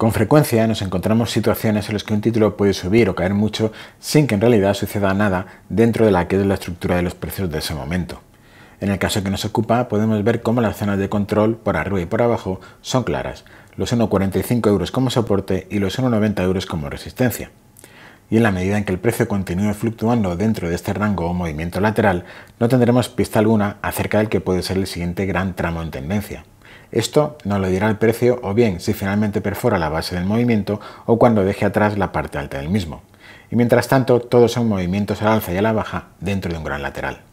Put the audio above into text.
Con frecuencia nos encontramos situaciones en las que un título puede subir o caer mucho sin que en realidad suceda nada dentro de la que es la estructura de los precios de ese momento. En el caso que nos ocupa podemos ver cómo las zonas de control por arriba y por abajo son claras, los 1,45 euros como soporte y los 1,90 euros como resistencia. Y en la medida en que el precio continúe fluctuando dentro de este rango o movimiento lateral, no tendremos pista alguna acerca del que puede ser el siguiente gran tramo en tendencia. Esto no lo dirá el precio o bien si finalmente perfora la base del movimiento o cuando deje atrás la parte alta del mismo. Y mientras tanto, todos son movimientos al alza y a la baja dentro de un gran lateral.